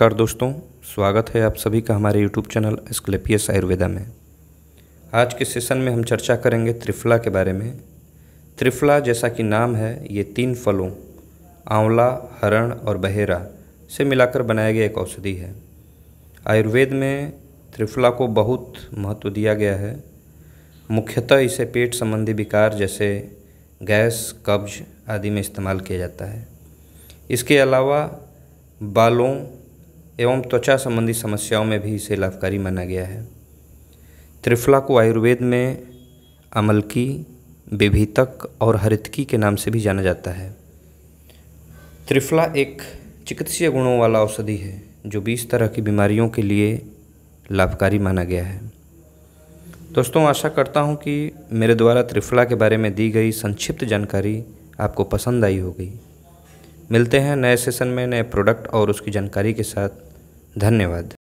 नमस्कार दोस्तों स्वागत है आप सभी का हमारे यूट्यूब चैनल स्क्लेपियस आयुर्वेदा में आज के सेशन में हम चर्चा करेंगे त्रिफला के बारे में त्रिफला जैसा कि नाम है ये तीन फलों आंवला हरण और बहेरा से मिलाकर बनाया गया एक औषधि है आयुर्वेद में त्रिफला को बहुत महत्व दिया गया है मुख्यतः इसे पेट संबंधी विकार जैसे गैस कब्ज आदि में इस्तेमाल किया जाता है इसके अलावा बालों एवं त्वचा संबंधी समस्याओं में भी इसे लाभकारी माना गया है त्रिफला को आयुर्वेद में अमलकी विभीतक और हरितकी के नाम से भी जाना जाता है त्रिफला एक चिकित्सीय गुणों वाला औषधि है जो बीस तरह की बीमारियों के लिए लाभकारी माना गया है दोस्तों आशा करता हूँ कि मेरे द्वारा त्रिफला के बारे में दी गई संक्षिप्त जानकारी आपको पसंद आई होगी मिलते हैं नए सेशन में नए प्रोडक्ट और उसकी जानकारी के साथ धन्यवाद